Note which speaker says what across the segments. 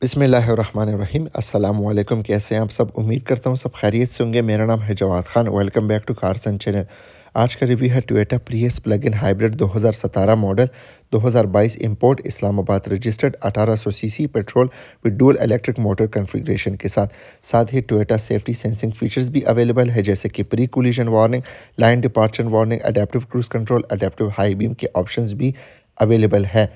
Speaker 1: बिसमीम् अल्लाम कैसे हैं आप सब उम्मीद करता हूँ सब खैरियत से होंगे मेरा नाम है Jawad Khan welcome back to Carson channel आज का रिव्यू है Toyota Prius plug in hybrid 2017 model 2022 import Islamabad registered 1800 CC petrol with dual electric motor configuration के साथ साथ ही टोटा सेफ्टी सेंसिंग फीचर्स भी अवेलेबल है जैसे कि pre collision warning lane departure warning adaptive cruise control adaptive high beam के option भी अवेलेबल है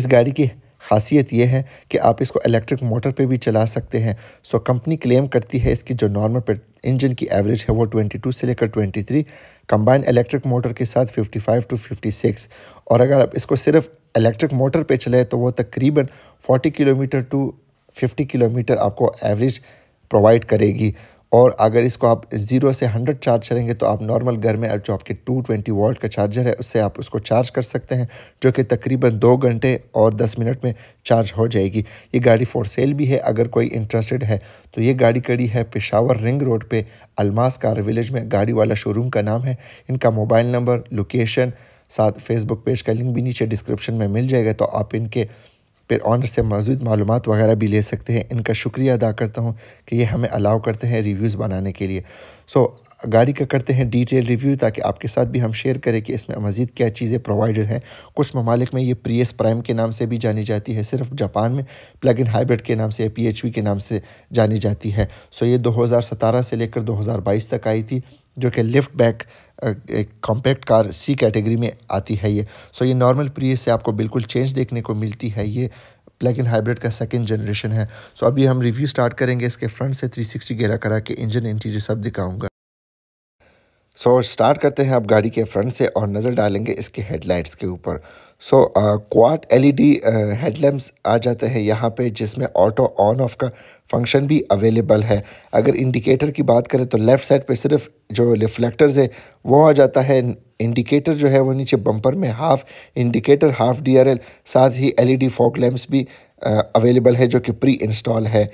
Speaker 1: इस गाड़ी की खासियत यह है कि आप इसको इलेक्ट्रिक मोटर पे भी चला सकते हैं सो कंपनी क्लेम करती है इसकी जो नॉर्मल इंजन की एवरेज है वो 22 से लेकर 23 कंबाइन इलेक्ट्रिक मोटर के साथ 55 टू 56 और अगर आप इसको सिर्फ इलेक्ट्रिक मोटर पे चलाए तो वो तकरीबन 40 किलोमीटर टू 50 किलोमीटर आपको एवरेज प्रोवाइड करेगी और अगर इसको आप ज़ीरो से हंड्रेड चार्ज करेंगे तो आप नॉर्मल घर में जो आपके टू ट्वेंटी वोल्ट का चार्जर है उससे आप उसको चार्ज कर सकते हैं जो कि तकरीबन दो घंटे और दस मिनट में चार्ज हो जाएगी ये गाड़ी फॉर सेल भी है अगर कोई इंटरेस्टेड है तो ये गाड़ी खड़ी है पेशावर रिंग रोड पर अलमास कार विलेज में गाड़ी वाला शोरूम का नाम है इनका मोबाइल नंबर लोकेशन साथ फेसबुक पेज का लिंक भी नीचे डिस्क्रिप्शन में मिल जाएगा तो आप इनके फिर ऑनर से मौजूद मालूम वगैरह भी ले सकते हैं इनका शुक्रिया अदा करता हूँ कि ये हमें अलाउ करते हैं रिव्यूज़ बनाने के लिए सो गाड़ी का करते हैं डिटेल रिव्यू ताकि आपके साथ भी हम शेयर करें कि इसमें मज़ीद क्या चीज़ें प्रोवाइडेड हैं कुछ ममालिक में ये प्रीएस प्राइम के नाम से भी जानी जाती है सिर्फ जापान में प्लग इन हाइब्रिड के नाम से पी एच वी के नाम से जानी जाती है सो ये दो हज़ार सतारह से लेकर दो हज़ार बाईस तक आई थी जो कि लिफ्ट बैक एक कॉम्पैक्ट कार सी कैटेगरी में आती है ये सो ये नॉर्मल प्रियस से आपको बिल्कुल चेंज देखने को मिलती है ये ब्लैक एंड हाइब्रिड का सेकेंड जनरेशन है सो अभी हम रिव्यू स्टार्ट करेंगे इसके फ्रंट से 360 गेरा करा के इंजन इंटीरियर सब दिखाऊंगा सो so, स्टार्ट करते हैं आप गाड़ी के फ्रंट से और नज़र डालेंगे इसके हेडलाइट्स के ऊपर सो क्वाड एलईडी हेडलैम्प्स आ जाते हैं यहाँ पे जिसमें ऑटो ऑन ऑफ का फंक्शन भी अवेलेबल है अगर इंडिकेटर की बात करें तो लेफ़्ट साइड पे सिर्फ जो रिफ्लेक्टर्स है वो आ जाता है इंडिकेटर जो है वो नीचे बम्पर में हाफ़ इंडिकेटर हाफ़ डीआरएल साथ ही एलईडी फॉग लैम्प्स भी अवेलेबल है जो कि प्री इंस्टॉल है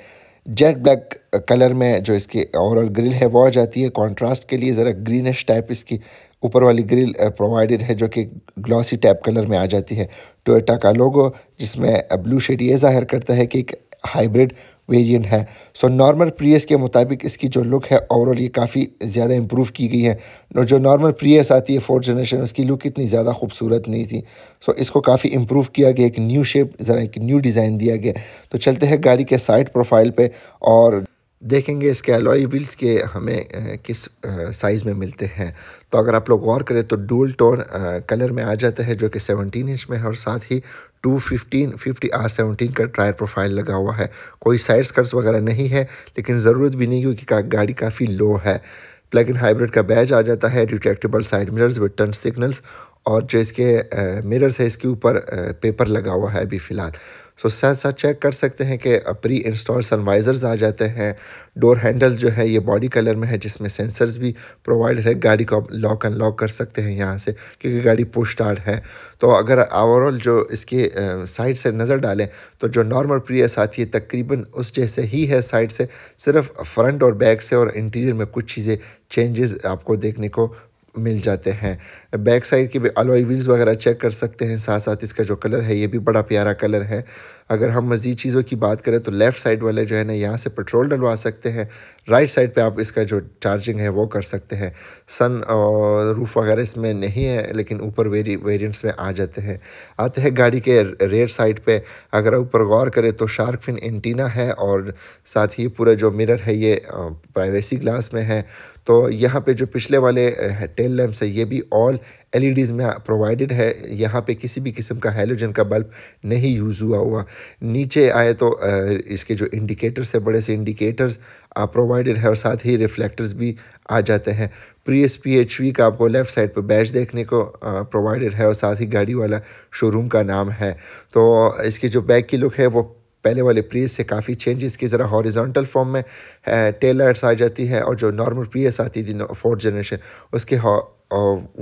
Speaker 1: जेट ब्लैक कलर में जो इसकी ओवरऑल ग्रिल है वो आ जाती है कॉन्ट्रास्ट के लिए ज़रा ग्रीनिश टाइप इसकी ऊपर वाली ग्रिल प्रोवाइडेड है जो कि ग्लॉसी टाइप कलर में आ जाती है टोयोटा का लोगो जिसमें ब्लू शेड ये जाहिर करता है कि एक हाइब्रिड वेरिएंट है सो नॉर्मल प्रियस के मुताबिक इसकी जो लुक है ओवरऑल ये काफ़ी ज़्यादा इम्प्रूव की गई है और जो नॉर्मल प्रियस आती है फोर्थ जनरेशन उसकी लुक इतनी ज़्यादा खूबसूरत नहीं थी सो इसको काफ़ी इम्प्रूव किया गया एक न्यू शेप ज़रा एक न्यू डिज़ाइन दिया गया तो चलते हैं गाड़ी के साइड प्रोफाइल पर और देखेंगे इसके अलॉय व्हील्स के हमें किस साइज़ में मिलते हैं तो अगर आप लोग गौर करें तो डोल टोन कलर में आ जाता है जो कि 17 इंच में है और साथ ही 215 फिफ्टी आर सेवनटीन का टायर प्रोफाइल लगा हुआ है कोई साइड स्कर्ट्स वगैरह नहीं है लेकिन ज़रूरत भी नहीं क्योंकि का, गाड़ी काफ़ी लो है प्लग इन हाइब्रिड का बैज आ जाता है detectable side mirrors with turn signals और जो इसके मिरर्स है इसके ऊपर पेपर लगा हुआ है अभी फ़िलहाल सो साथ साथ चेक कर सकते हैं कि प्री इंस्टॉल सनवाइज़र्स आ जाते हैं डोर हैंडल जो है ये बॉडी कलर में है जिसमें सेंसर्स भी प्रोवाइड है गाड़ी को आप लॉक अनलॉक कर सकते हैं यहाँ से क्योंकि गाड़ी पुश स्टार्ट है तो अगर ओवरऑल जो इसके साइड से नज़र डालें तो जो नॉर्मल प्रिय आती है तकरीबन उस जैसे ही है साइड से सिर्फ फ्रंट और बैक से और इंटीरियर में कुछ चीज़ें चेंजेस आपको देखने को मिल जाते हैं बैक साइड के भी अलॉय व्हील्स वगैरह चेक कर सकते हैं साथ साथ इसका जो कलर है ये भी बड़ा प्यारा कलर है अगर हम मज़ीद चीज़ों की बात करें तो लेफ़्ट साइड वाले जो है ना यहाँ से पेट्रोल डलवा सकते हैं राइट साइड पे आप इसका जो चार्जिंग है वो कर सकते हैं सन और रूफ़ वगैरह इसमें नहीं है लेकिन ऊपर वेरी वेरियंट्स में आ जाते हैं आते हैं गाड़ी के रेयर साइड पर अगर ऊपर गौर करें तो शार्क फिन एंटीना है और साथ ही पूरा जो मिरर है ये प्राइवेसी ग्लास में है तो यहाँ पर जो पिछले वाले टेल लैम्प्स है ये भी ऑल एलईडीज़ e में प्रोवाइडेड है यहाँ पे किसी भी किस्म का हेलोजन का बल्ब नहीं यूज़ हुआ हुआ नीचे आए तो इसके जो इंडिकेटर्स है बड़े से इंडिकेटर्स प्रोवाइडेड है और साथ ही रिफ्लेक्टर्स भी आ जाते हैं प्रीएस पी का आपको लेफ़्ट साइड पर बैच देखने को प्रोवाइडेड है और साथ ही गाड़ी वाला शोरूम का नाम है तो इसकी जो बैक की लुक है वो पहले वाले प्रीस से काफ़ी चेंजेस की ज़रा हॉरिजॉन्टल फॉर्म में टेलर्स आ जाती है और जो नॉर्मल प्रीस आती थी फोर्थ जनरेशन उसके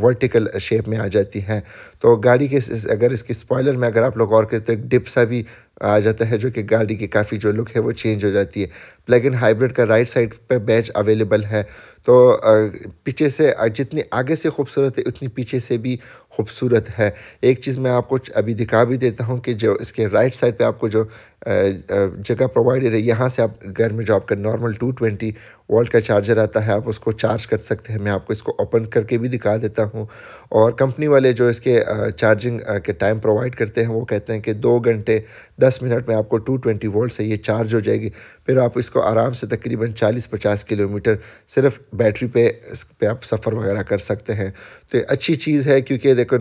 Speaker 1: वर्टिकल शेप में आ जाती हैं तो गाड़ी के अगर इसके स्पॉयलर में अगर आप लोग और करें तो एक डिप सा भी आ जाता है जो कि गाड़ी की काफ़ी जो लुक है वो चेंज हो जाती है लेकिन हाइब्रिड का राइट साइड पर बैच अवेलेबल है तो पीछे से जितनी आगे से खूबसूरत है उतनी पीछे से भी खूबसूरत है एक चीज़ मैं आपको अभी दिखा भी देता हूँ कि जो इसके राइट साइड पे आपको जो जगह प्रोवाइडेड है यहाँ से आप घर में जो आपका नॉर्मल टू ट्वेंटी वोल्ट का चार्जर आता है आप उसको चार्ज कर सकते हैं मैं आपको इसको ओपन करके भी दिखा देता हूँ और कंपनी वाले जो इसके चार्जिंग के टाइम प्रोवाइड करते हैं वो कहते हैं कि दो घंटे दस मिनट में आपको टू ट्वेंटी से ये चार्ज हो जाएगी फिर आप इसको आराम से तकरीबन चालीस पचास किलोमीटर सिर्फ बैटरी पे पे आप सफ़र वगैरह कर सकते हैं तो अच्छी चीज़ है क्योंकि देखो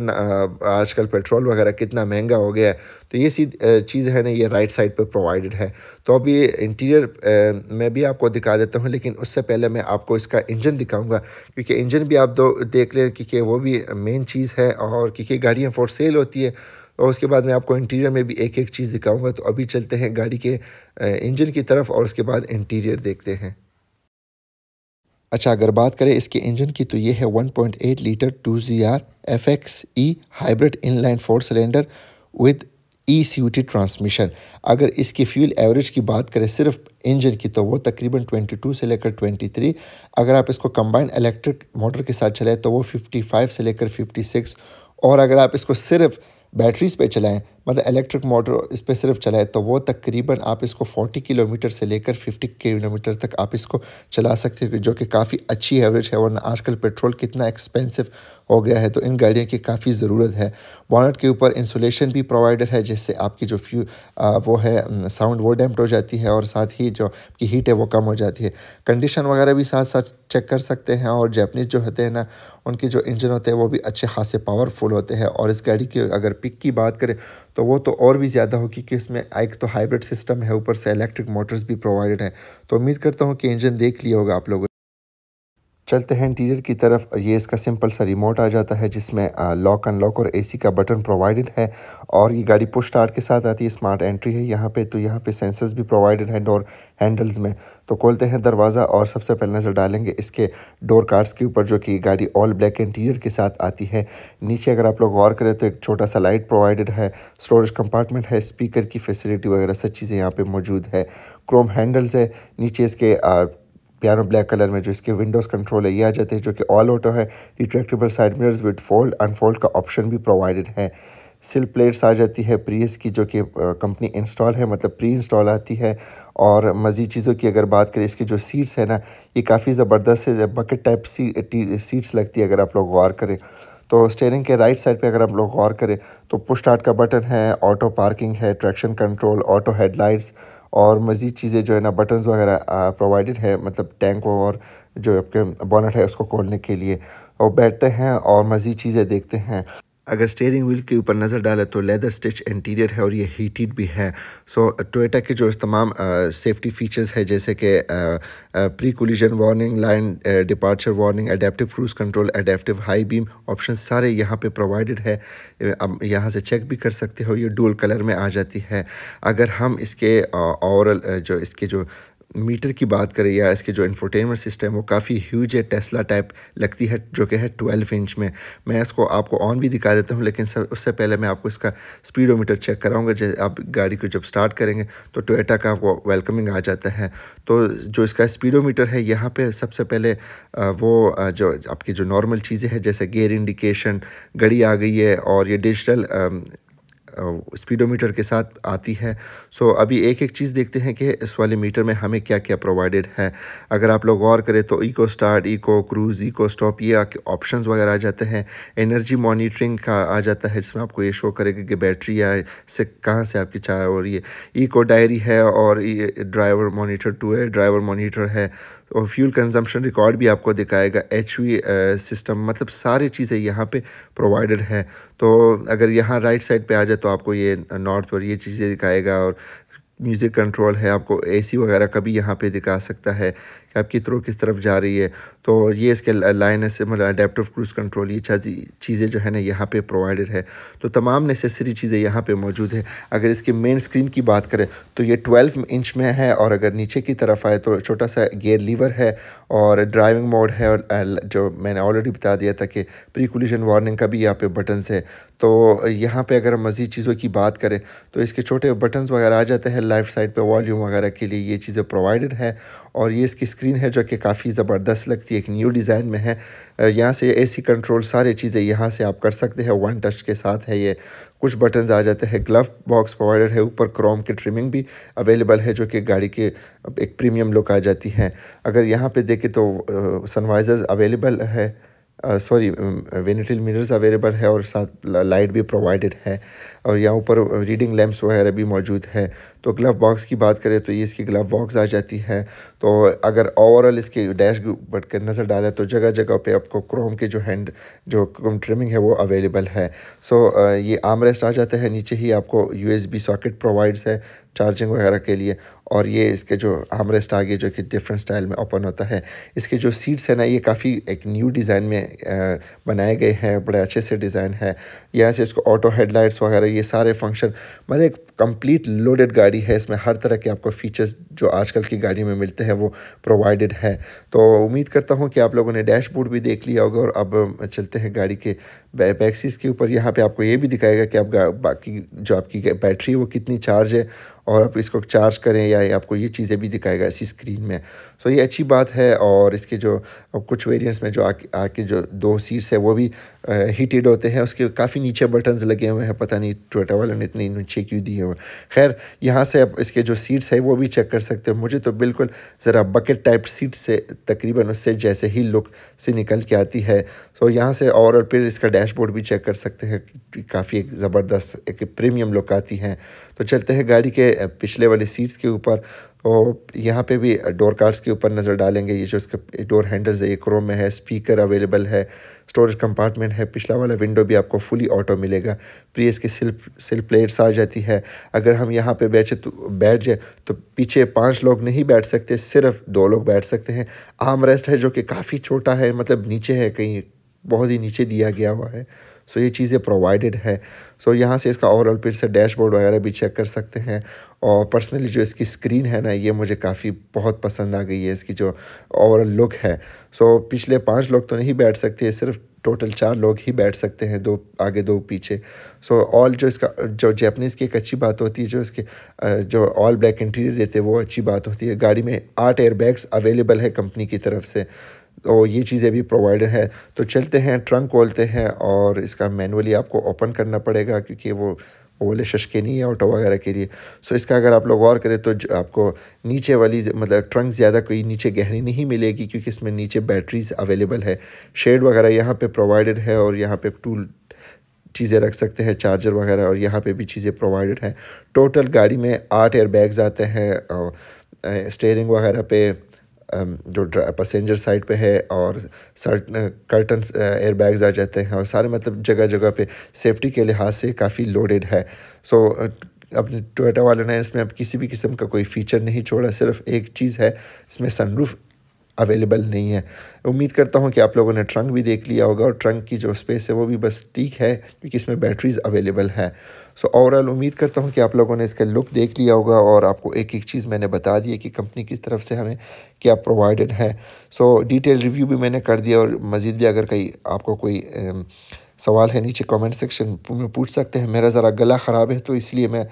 Speaker 1: आजकल पेट्रोल वगैरह कितना महंगा हो गया है तो ये सी चीज़ है ना ये राइट साइड पे प्रोवाइडेड है तो अभी इंटीरियर मैं भी आपको दिखा देता हूँ लेकिन उससे पहले मैं आपको इसका इंजन दिखाऊंगा क्योंकि इंजन भी आप दो देख लें क्योंकि वो भी मेन चीज़ है और क्योंकि गाड़ियाँ फॉर सेल होती है और उसके बाद मैं आपको इंटीरियर में भी एक एक चीज़ दिखाऊंगा तो अभी चलते हैं गाड़ी के इंजन की तरफ और उसके बाद इंटीरियर देखते हैं अच्छा अगर बात करें इसके इंजन की तो ये है 1.8 litre 2ZR FXE hybrid inline four cylinder with E C transmission अगर इसकी फ्यूल एवरेज की बात करें सिर्फ इंजन की तो वो तकरीबन 22 से लेकर 23 अगर आप इसको कंबाइंड इलेक्ट्रिक मोटर के साथ चलाएं तो वो 55 से लेकर 56 और अगर आप इसको सिर्फ बैटरीज पे चलाएं मतलब इलेक्ट्रिक मोटर इस पर सिर्फ चलाए तो वो तकरीबन आप इसको 40 किलोमीटर से लेकर 50 किलोमीटर तक आप इसको चला सकते हो जो कि काफ़ी अच्छी एवरेज है वरना आजकल पेट्रोल कितना एक्सपेंसिव हो गया है तो इन गाड़ियों की काफ़ी ज़रूरत है बॉनट के ऊपर इंसुलेशन भी प्रोवाइडर है जिससे आपकी जो फ्यू वो है साउंड वो डैम्प्ट हो जाती है और साथ ही जो आपकी हीट है वो कम हो जाती है कंडीशन वगैरह भी साथ साथ चेक कर सकते हैं और जैपनीज़ जो होते हैं ना उनके जो इंजन होते हैं वो भी अच्छे खासे पावरफुल होते हैं और इस गाड़ी की अगर पिक की बात करें तो वो तो और भी ज़्यादा हो क्योंकि इसमें एक तो हाइब्रिड सिस्टम है ऊपर से इलेक्ट्रिक मोटर्स भी प्रोवाइडेड हैं तो उम्मीद करता हूँ कि इंजन देख लिया होगा आप लोगों चलते हैं इंटीरियर की तरफ ये इसका सिंपल सा रिमोट आ जाता है जिसमें लॉक अनलॉक और एसी का बटन प्रोवाइडेड है और ये गाड़ी पुश स्टार्ट के साथ आती है स्मार्ट एंट्री है यहाँ पे तो यहाँ पे सेंसर्स भी प्रोवाइडेड है डोर हैंडल्स में तो खोलते हैं दरवाज़ा और सबसे पहले नज़र डालेंगे इसके डोर कार्ड्स के ऊपर जो कि गाड़ी ऑल ब्लैक इंटीरियर के साथ आती है नीचे अगर आप लोग गौर करें तो एक छोटा सा लाइट प्रोवाइडेड है स्टोरेज कंपार्टमेंट है स्पीकर की फैसिलिटी वगैरह सब चीज़ें यहाँ पर मौजूद है क्रोम हैंडल्स है नीचे इसके पियानो ब्लैक कलर में जो इसके विंडोज़ कंट्रोल है ये आ जाते हैं जो कि ऑल ऑटो है retractable side mirrors with fold unfold का ऑप्शन भी प्रोवाइडेड है सिल प्लेट्स आ जाती है प्रीस की जो कि कंपनी इंस्टॉल है मतलब प्री इंस्टॉल आती है और मज़ीद चीज़ों की अगर बात करें इसकी जो सीट्स है ना ये काफ़ी ज़बरदस्त है बकेट टाइप सी सीट्स लगती है अगर आप लोग गौर करें तो स्टेयरिंग के राइट साइड पे अगर हम लोग गौर करें तो पुश स्टार्ट का बटन है ऑटो पार्किंग है ट्रैक्शन कंट्रोल ऑटो हेडलाइट्स और मज़ीद चीज़ें जो है ना बटन्स वगैरह प्रोवाइडेड है मतलब टैंक और जो आपके बोनट है उसको खोलने के लिए और बैठते हैं और मज़ीद चीज़ें देखते हैं अगर स्टेयरिंग व्हील के ऊपर नज़र डाले तो लेदर स्टिच इंटीरियर है और ये हीटेड भी है सो so, टोयोटा के जो तमाम सेफ्टी फीचर्स है जैसे कि pre collision warning lane departure warning adaptive cruise control adaptive high beam option सारे यहाँ पे प्रोवाइडेड है अब यहाँ से चेक भी कर सकते हो ये डोल कलर में आ जाती है अगर हम इसके ओवरऑल जो इसके जो मीटर की बात करें या इसके जो इन्फोटेनमेंट सिस्टम वो काफ़ी ह्यूज है टेस्ला टाइप लगती है जो कि है ट्वेल्व इंच में मैं इसको आपको ऑन भी दिखा देता हूँ लेकिन सब उससे पहले मैं आपको इसका स्पीडोमीटर चेक कराऊंगा जैसे आप गाड़ी को जब स्टार्ट करेंगे तो टोटा का वो वेलकमिंग आ जाता है तो जो इसका स्पीडोमीटर है यहाँ पर सबसे पहले वो जो आपकी जो नॉर्मल चीज़ें हैं जैसे गेयर इंडिकेशन घड़ी आ गई है और ये डिजिटल स्पीडोमीटर के साथ आती है सो अभी एक एक चीज़ देखते हैं कि इस वाले मीटर में हमें क्या क्या प्रोवाइडेड है अगर आप लोग गौर करें तो eco start eco cruise eco stop ये ऑप्शन वगैरह आ जाते हैं एनर्जी मॉनिटरिंग का आ जाता है जिसमें आपको ये शो करेगा कि बैटरी या से कहाँ से आपकी चाय और ये ईको डायरी है और ड्राइवर मोनीटर टू है ड्राइवर मोनीटर है और फ्यूल कंजम्पशन रिकॉर्ड भी आपको दिखाएगा एच सिस्टम uh, मतलब सारी चीज़ें यहाँ पे प्रोवाइडेड है तो अगर यहाँ राइट साइड पे आ जाए तो आपको ये नॉर्थ पर ये चीज़ें दिखाएगा और म्यूज़िक कंट्रोल है आपको एसी वगैरह कभी यहाँ पे दिखा सकता है आपकी थ्रो किस तरफ जा रही है तो ये इसके लाइन से मतलब अडेप्टिव क्रूज़ कंट्रोल ये चीज़ें जो है ना यहाँ पे प्रोवाइडेड है तो तमाम नेसेसरी चीज़ें यहाँ पे मौजूद है अगर इसकी मेन स्क्रीन की बात करें तो ये ट्वेल्व इंच में है और अगर नीचे की तरफ आए तो छोटा सा गेयर लीवर है और ड्राइविंग मोड है और जो मैंने ऑलरेडी बता दिया था कि प्री कोलिजन वार्निंग का भी यहाँ पे बटनस है तो यहाँ पर अगर मज़ीद चीज़ों की बात करें तो इसके छोटे बटन्स वगैरह आ जाते हैं लेफ्ट साइड पर वॉल्यूम वगैरह के लिए ये चीज़ें प्रोवाइडेड है और ये इसकी स्क्रीन है जो कि काफ़ी ज़बरदस्त लगती है एक न्यू डिज़ाइन में है यहाँ से एसी कंट्रोल सारी चीज़ें यहाँ से आप कर सकते हैं वन टच के साथ है ये कुछ बटन्स आ जाते हैं ग्लव बॉक्स प्रोवाइडर है ऊपर क्रोम की ट्रिमिंग भी अवेलेबल है जो कि गाड़ी के एक प्रीमियम लुक आ जाती है अगर यहाँ पर देखें तो सनवाइजर अवेलेबल है सॉरी वेनिटिल मिरर्स अवेलेबल है और साथ लाइट भी प्रोवाइडेड है और यहाँ ऊपर रीडिंग uh, लैम्प्स वगैरह भी मौजूद है तो ग्लव बॉक्स की बात करें तो ये इसकी ग्लव बॉक्स आ जाती है तो अगर ओवरऑल इसके डैश बट कर नज़र डालें तो जगह जगह पे आपको क्रोम के जो हैंड जो क्रोम ट्रिमिंग है वो अवेलेबल है सो so, ये आमरेस्ट आ जाता है नीचे ही आपको यूएसबी सॉकेट प्रोवाइड्स है चार्जिंग वगैरह के लिए और ये इसके जो आमरेस्ट आगे जो कि डिफरेंट स्टाइल में ओपन होता है इसके जो सीट्स हैं ना ये काफ़ी एक न्यू डिज़ाइन में बनाए गए हैं बड़े अच्छे से डिज़ाइन है यहाँ से इसको ऑटो हेडलाइट्स वगैरह ये सारे फंक्शन मतलब एक कंप्लीट लोडेड गाड़ी है इसमें हर तरह के आपको फीचर्स जो आजकल की गाड़ी में मिलते हैं वो प्रोवाइडेड है तो उम्मीद करता हूँ कि आप लोगों ने डैशबोर्ड भी देख लिया होगा और अब चलते हैं गाड़ी के बैक्सीज के ऊपर यहाँ पर आपको ये भी दिखाएगा कि आप बाकी जो आपकी बैटरी है वो कितनी चार्ज है और आप इसको चार्ज करें या आपको ये चीज़ें भी दिखाएगा इसी स्क्रीन में सो ये अच्छी बात है और इसके जो कुछ वेरियंट्स में जो आके आके जो दो सीट्स है वो भी हीटेड होते हैं उसके काफ़ी नीचे बटन्स लगे हुए हैं पता नहीं टोटा वाले ने इतने नीचे क्यों दिए हुए खैर यहाँ से आप इसके जो सीट्स है वो भी चेक कर सकते हो मुझे तो बिल्कुल ज़रा बकेट टाइप सीट से तकरीबन उससे जैसे ही लुक से निकल के आती है तो यहाँ से और फिर इसका डैशबोर्ड भी चेक कर सकते हैं काफ़ी एक ज़बरदस्त एक प्रीमियम लुक आती हैं तो चलते हैं गाड़ी के पिछले वाली सीट्स के ऊपर और यहाँ पे भी डोर कार्ड्स के ऊपर नज़र डालेंगे ये जो इसका डोर हैंडल्स है ये क्रोम में है स्पीकर अवेलेबल है स्टोरेज कंपार्टमेंट है पिछला वाला विंडो भी आपको फुली ऑटो मिलेगा प्रीस की सिल्प सिल्प प्लेट्स आ जाती है अगर हम यहाँ पे बैठे तो बैठ जाए तो पीछे पाँच लोग नहीं बैठ सकते सिर्फ दो लोग बैठ सकते हैं आम रेस्ट है जो कि काफ़ी छोटा है मतलब नीचे है कहीं बहुत ही नीचे दिया गया हुआ है सो so, ये चीज़ें प्रोवाइडेड है सो so, यहाँ से इसका ओवरऑल फिर से डैशबोर्ड वगैरह भी चेक कर सकते हैं और पर्सनली जो इसकी स्क्रीन है ना ये मुझे काफ़ी बहुत पसंद आ गई है इसकी जो ओवरऑल लुक है सो so, पिछले पाँच लोग तो नहीं बैठ सकते सिर्फ टोटल चार लोग ही बैठ सकते हैं दो आगे दो पीछे सो so, ऑल जो इसका जो जैपनीज़ की एक अच्छी बात होती है जो इसके जो ऑल ब्लैक इंटीरियर देते हैं वो अच्छी बात होती है गाड़ी में आठ एयरबैग्स अवेलेबल है कंपनी की तरफ से तो ये चीज़ें भी प्रोवाइड है तो चलते हैं ट्रंक खोलते हैं और इसका मैनुअली आपको ओपन करना पड़ेगा क्योंकि वो ओले शशकेनी या ऑटो वगैरह के लिए सो इसका अगर आप लोग गौर करें तो आपको नीचे वाली मतलब ट्रंक ज़्यादा कोई नीचे गहरी नहीं मिलेगी क्योंकि इसमें नीचे बैटरीज अवेलेबल है शेड वगैरह यहाँ पे प्रोवाइडेड है और यहाँ पे टूल चीज़ें रख सकते हैं चार्जर वगैरह और यहाँ पे भी चीज़ें प्रोवाइडेड हैं टोटल गाड़ी में आठ एयर आते हैं स्टेयरिंग वगैरह पे जो पैसेंजर साइड पे है और सर्ट कर्टन एयर बैग्स आ जाते हैं और सारे मतलब जगह जगह पे सेफ्टी के लिहाज से काफ़ी लोडेड है सो अपने टोयोटा वाले ने इसमें अब किसी भी किस्म का कोई फीचर नहीं छोड़ा सिर्फ एक चीज़ है इसमें सनरूफ अवेलेबल नहीं है उम्मीद करता हूँ कि आप लोगों ने ट्रंक भी देख लिया होगा और ट्रंक की जो स्पेस है वो भी बस ठीक है क्योंकि इसमें बैटरीज़ अवेलेबल है सो ओवरऑल उम्मीद करता हूँ कि आप लोगों ने इसका लुक देख लिया होगा और आपको एक एक चीज़ मैंने बता दी है कि कंपनी की तरफ से हमें क्या प्रोवाइडेड है सो डिटेल रिव्यू भी मैंने कर दिया और मज़ीद भी अगर कहीं आपको कोई सवाल है नीचे कमेंट सेक्शन में पूछ सकते हैं मेरा ज़रा गला ख़राब है तो इसलिए मैं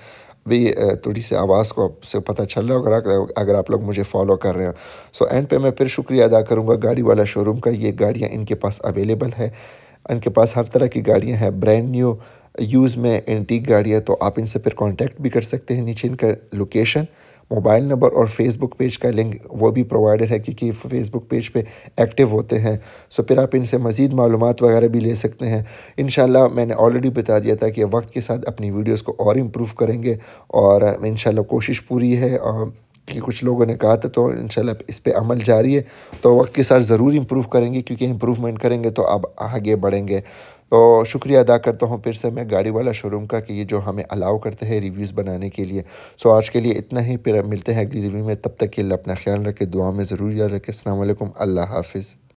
Speaker 1: भी थोड़ी सी आवाज़ को आपसे पता चल रहा होगा अगर, अगर आप लोग मुझे फॉलो कर रहे हो सो एंड पे मैं फिर शुक्रिया अदा करूँगा गाड़ी वाला शोरूम का ये गाड़ियाँ इनके पास अवेलेबल है इनके पास हर तरह की गाड़ियाँ हैं ब्रांड न्यू यूज़ में एंटीक गाड़ियाँ तो आप इनसे फिर कॉन्टैक्ट भी कर सकते हैं नीचे इनका लोकेशन मोबाइल नंबर और फेसबुक पेज का लिंक वो भी प्रोवाइडेड है क्योंकि फेसबुक पेज पे एक्टिव होते हैं सो फिर आप इनसे मज़ीद मालूम वगैरह भी ले सकते हैं इन मैंने ऑलरेडी बता दिया था कि वक्त के साथ अपनी वीडियोज़ को और इम्प्रूव करेंगे और इन कोशिश पूरी है और कि कुछ लोगों ने कहा था तो इन इस पर अमल जारी है तो वक्त के साथ ज़रूर इम्प्रूव करेंगे क्योंकि इम्प्रूवमेंट करेंगे तो आप आगे बढ़ेंगे तो शुक्रिया अदा करता हूँ फिर से मैं गाड़ी वाला शोरूम का कि ये जो हमें अलाउ करते हैं रिव्यूज़ बनाने के लिए सो आज के लिए इतना ही फिर मिलते हैं अगली रिव्यू में तब तक के लिए अपना ख्याल रखें दुआ में ज़रूर याद रखें अल्लाह हाफिज़